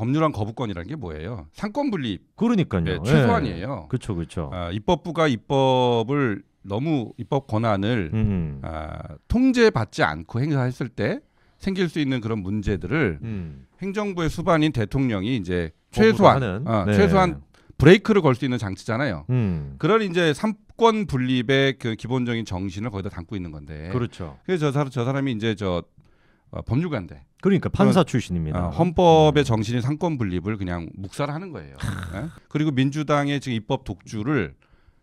법률안 거부권이라는 게 뭐예요? 상권 분립 그러니까요. 네, 최소한이에요. 그렇죠, 그렇죠. 아, 입법부가 입법을 너무 입법 권한을 음. 아, 통제받지 않고 행사했을 때 생길 수 있는 그런 문제들을 음. 행정부의 수반인 대통령이 이제 최소한 어, 네. 최소한 브레이크를 걸 수 있는 장치잖아요. 음. 그런 이제 삼권 분립의 그 기본적인 정신을 거기다 담고 있는 건데. 그렇죠. 그래서 저, 저 사람이 이제 저 어, 법률가인데. 그러니까 어, 판사 출신입니다. 어, 헌법의 음. 정신인 상권 분립을 그냥 묵살하는 거예요. 네? 그리고 민주당의 지금 입법 독주를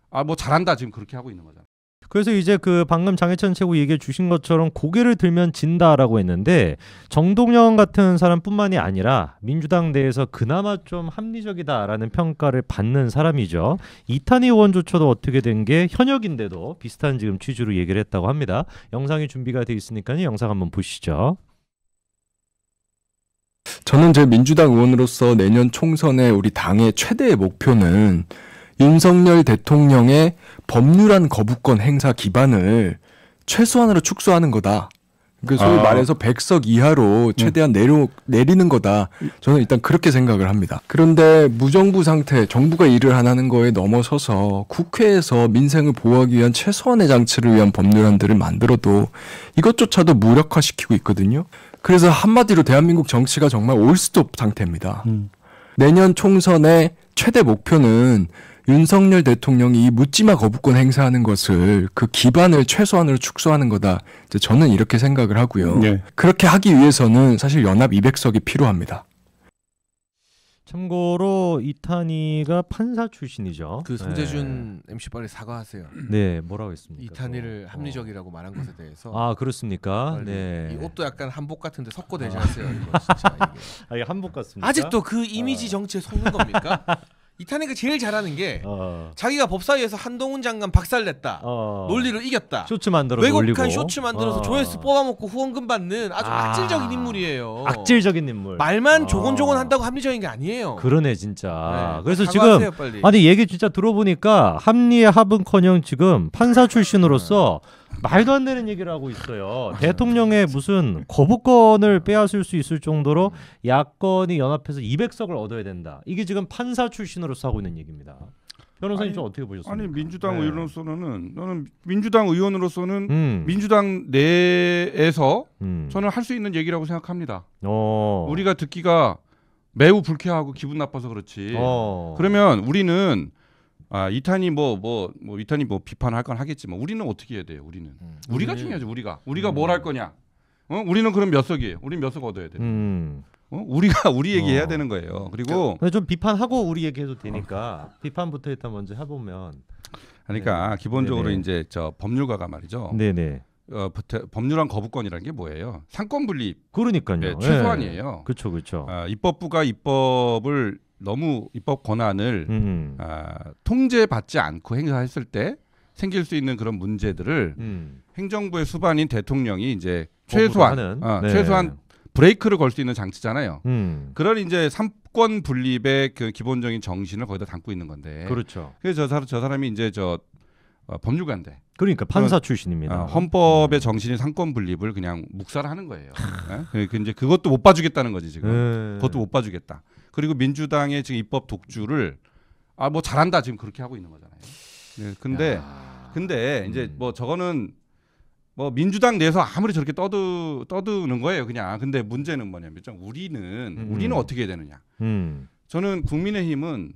아 뭐 잘한다 지금 그렇게 하고 있는 거잖아. 그래서 이제 그 방금 장해찬 최고 얘기해 주신 것처럼 고개를 들면 진다라고 했는데 정동영 같은 사람뿐만이 아니라 민주당 내에서 그나마 좀 합리적이다라는 평가를 받는 사람이죠. 이탄희 의원조차도 어떻게 된 게 현역인데도 비슷한 지금 취지로 얘기를 했다고 합니다. 영상이 준비가 돼 있으니까요. 영상 한번 보시죠. 저는 제 민주당 의원으로서 내년 총선에 우리 당의 최대 목표는 윤석열 대통령의 법률안 거부권 행사 기반을 최소한으로 축소하는 거다. 그러니 소위 아. 말해서 100석 이하로 최대한 내려, 내리는 거다. 저는 일단 그렇게 생각을 합니다. 그런데 무정부 상태, 정부가 일을 안 하는 거에 넘어서서 국회에서 민생을 보호하기 위한 최소한의 장치를 위한 법률안들을 만들어도 이것조차도 무력화시키고 있거든요. 그래서 한마디로 대한민국 정치가 정말 올스톱 상태입니다. 음. 내년 총선의 최대 목표는 윤석열 대통령이 묻지마 거부권 행사하는 것을 그 기반을 최소한으로 축소하는 거다. 저는 이렇게 생각을 하고요. 네. 그렇게 하기 위해서는 사실 연합 200석이 필요합니다. 참고로 이탄희가 판사 출신이죠. 그 송재준 네. MC 빨리 사과하세요. 네, 뭐라고 했습니까? 이탄희를 어. 합리적이라고 말한 것에 대해서. 아 그렇습니까? 네. 이 옷도 약간 한복 같은데 섞고 대지 아. 마세요. 아. 이거 진짜 이게. 아, 이게 한복 같습니까? 아직도 그 이미지 아. 정치에 속는 겁니까? 이탄이가 제일 잘하는 게 어. 자기가 법사위에서 한동훈 장관 박살냈다 어. 논리를 이겼다 쇼츠 만들어서 왜곡한 올리고. 쇼츠 만들어서 어. 조회수 뽑아먹고 후원금 받는 아주 아. 악질적인 인물이에요 악질적인 인물. 말만 어. 조곤조곤 한다고 합리적인 게 아니에요 그러네 진짜. 네, 그래서 지금 하세요 아니 얘기 진짜 들어보니까 합리의 합은커녕 지금 판사 출신으로서 네. 말도 안 되는 얘기를 하고 있어요. 대통령의 무슨 거부권을 빼앗을 수 있을 정도로 야권이 연합해서 200석을 얻어야 된다. 이게 지금 판사 출신으로서 하고 있는 얘기입니다. 변호사님 저 어떻게 보셨습니까? 아니 민주당 네. 의원으로서는 저는 민주당 의원으로서는 음. 민주당 내에서 음. 저는 할 수 있는 얘기라고 생각합니다. 어. 우리가 듣기가 매우 불쾌하고 기분 나빠서 그렇지. 어. 그러면 우리는 아 이탄이 뭐뭐뭐 뭐, 뭐 이탄이 뭐 비판할 건 하겠지만 우리는 어떻게 해야 돼요? 우리는 음. 우리가 중요하죠. 우리가 우리가 뭘할 음. 거냐? 어 우리는 그럼 몇 석이에요? 우리몇 석 얻어야 돼? 음. 어? 우리가 우리 얘기해야 어. 되는 거예요. 그리고 그러니까 좀 비판하고 우리 얘기해도 되니까 어. 비판부터 일단 먼저 해보면. 그러니까 네. 기본적으로 네네. 이제 저 법률가가 말이죠. 네네. 어, 법률한 거부권이라는 게 뭐예요? 상권 분립. 그러니까요. 네, 최소한이에요. 그렇죠, 네. 그렇죠. 어, 입법부가 입법을 너무 입법 권한을 음. 아, 통제받지 않고 행사했을 때 생길 수 있는 그런 문제들을 음. 행정부의 수반인 대통령이 이제 최소한 어, 네. 최소한 브레이크를 걸 수 있는 장치잖아요. 음. 그런 이제 삼권 분립의 그 기본적인 정신을 거기다 담고 있는 건데. 그렇죠. 그래서 저, 사람, 저 사람이 이제 저 어, 법률가인데. 그러니까 판사 출신입니다. 어, 헌법의 음. 정신인 삼권 분립을 그냥 묵살하는 거예요. 네? 그 이제 그것도 못 봐주겠다는 거지 지금. 음. 그것도 못 봐주겠다. 그리고 민주당의 지금 입법 독주를 아 뭐 잘한다 지금 그렇게 하고 있는 거잖아요. 네, 근데 야. 근데 이제 음. 뭐 저거는 뭐 민주당 내에서 아무리 저렇게 떠드 떠드는 거예요 그냥. 근데 문제는 뭐냐면 우리는 음. 우리는 어떻게 되느냐. 음. 저는 국민의힘은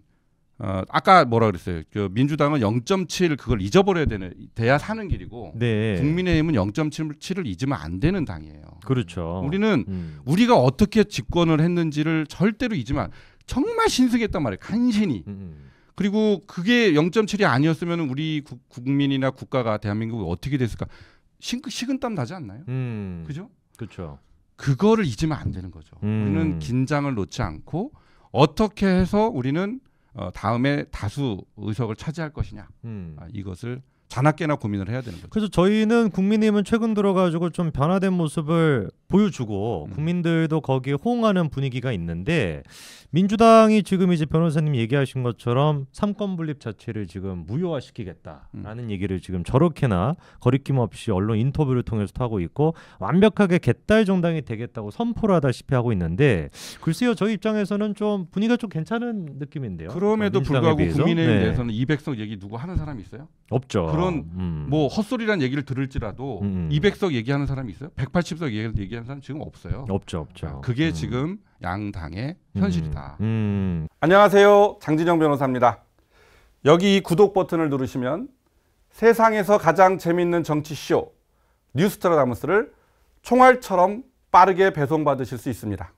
어, 아까 뭐라 그랬어요. 그 민주당은 0.7 그걸 잊어버려야 되는 돼야 사는 길이고 네. 국민의힘은 0.7을 잊으면 안 되는 당이에요. 그렇죠. 우리는 음. 우리가 어떻게 집권을 했는지를 절대로 잊으면 정말 신승했단 말이에요. 간신히. 음. 음, 음. 그리고 그게 0.7이 아니었으면 우리 구, 국민이나 국가가 대한민국이 어떻게 됐을까? 식, 식은땀 나지 않나요? 음. 그죠? 그렇죠. 그거를 잊으면 안 되는 거죠. 우리는 음. 긴장을 놓지 않고 어떻게 해서 우리는 어, 다음에 다수 의석을 차지할 것이냐 음. 아, 이것을 자나깨나 고민을 해야 되는 거죠. 그래서 저희는 국민의힘은 최근 들어가지고 좀 변화된 모습을 보여주고 음. 국민들도 거기에 호응하는 분위기가 있는데 민주당이 지금 이제 변호사님 얘기하신 것처럼 삼권 분립 자체를 지금 무효화시키겠다라는 음. 얘기를 지금 저렇게나 거리낌 없이 언론 인터뷰를 통해서 하고 있고 완벽하게 개딸 정당이 되겠다고 선포를 하다시피 하고 있는데 글쎄요 저희 입장에서는 좀 분위기가 좀 괜찮은 느낌인데요. 그럼에도 불구하고 국민의힘에서는 네. 2 0석 얘기 누구 하는 사람이 있어요? 없죠. 그런 음. 뭐 헛소리란 얘기를 들을지라도 음. 2 음. 0석 얘기하는 사람이 있어요? 백팔십석 얘기하는 되는 지금 없어요. 없죠, 없죠. 아, 그게 음. 지금 양당의 음. 현실이다. 음. 음. 안녕하세요, 장진영 변호사입니다. 여기 이 구독 버튼을 누르시면 세상에서 가장 재밌는 정치 쇼 뉴스트라다무스를 총알처럼 빠르게 배송받으실 수 있습니다.